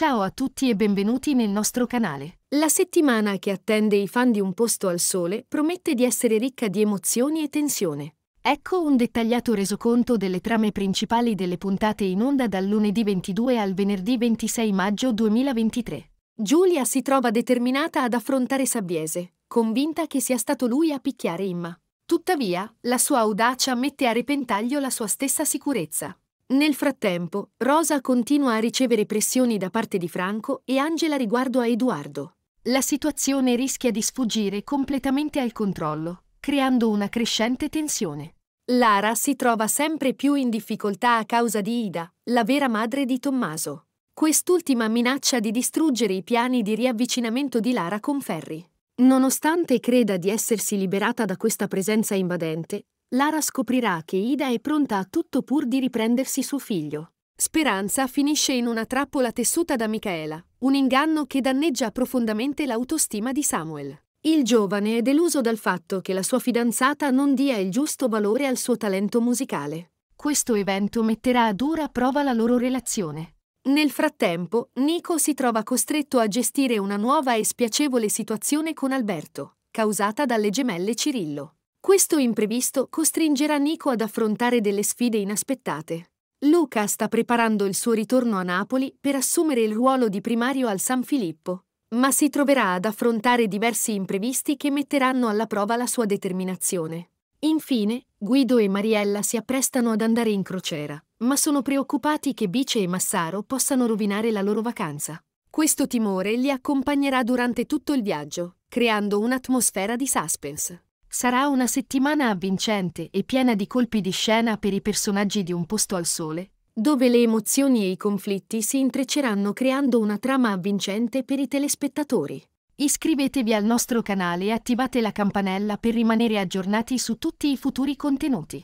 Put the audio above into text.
Ciao a tutti e benvenuti nel nostro canale. La settimana che attende i fan di Un posto al sole promette di essere ricca di emozioni e tensione. Ecco un dettagliato resoconto delle trame principali delle puntate in onda dal lunedì 22 al venerdì 26 maggio 2023. Giulia si trova determinata ad affrontare Sabiese, convinta che sia stato lui a picchiare Imma. Tuttavia, la sua audacia mette a repentaglio la sua stessa sicurezza. Nel frattempo, Rosa continua a ricevere pressioni da parte di Franco e Angela riguardo a Edoardo. La situazione rischia di sfuggire completamente al controllo, creando una crescente tensione. Lara si trova sempre più in difficoltà a causa di Ida, la vera madre di Tommaso. Quest'ultima minaccia di distruggere i piani di riavvicinamento di Lara con Ferri. Nonostante creda di essersi liberata da questa presenza invadente, Lara scoprirà che Ida è pronta a tutto pur di riprendersi suo figlio. Speranza finisce in una trappola tessuta da Michaela, un inganno che danneggia profondamente l'autostima di Samuel. Il giovane è deluso dal fatto che la sua fidanzata non dia il giusto valore al suo talento musicale. Questo evento metterà a dura prova la loro relazione. Nel frattempo, Nico si trova costretto a gestire una nuova e spiacevole situazione con Alberto, causata dalle gemelle Cirillo. Questo imprevisto costringerà Nico ad affrontare delle sfide inaspettate. Luca sta preparando il suo ritorno a Napoli per assumere il ruolo di primario al San Filippo, ma si troverà ad affrontare diversi imprevisti che metteranno alla prova la sua determinazione. Infine, Guido e Mariella si apprestano ad andare in crociera, ma sono preoccupati che Bice e Massaro possano rovinare la loro vacanza. Questo timore li accompagnerà durante tutto il viaggio, creando un'atmosfera di suspense. Sarà una settimana avvincente e piena di colpi di scena per i personaggi di Un posto al sole, dove le emozioni e i conflitti si intrecceranno creando una trama avvincente per i telespettatori. Iscrivetevi al nostro canale e attivate la campanella per rimanere aggiornati su tutti i futuri contenuti.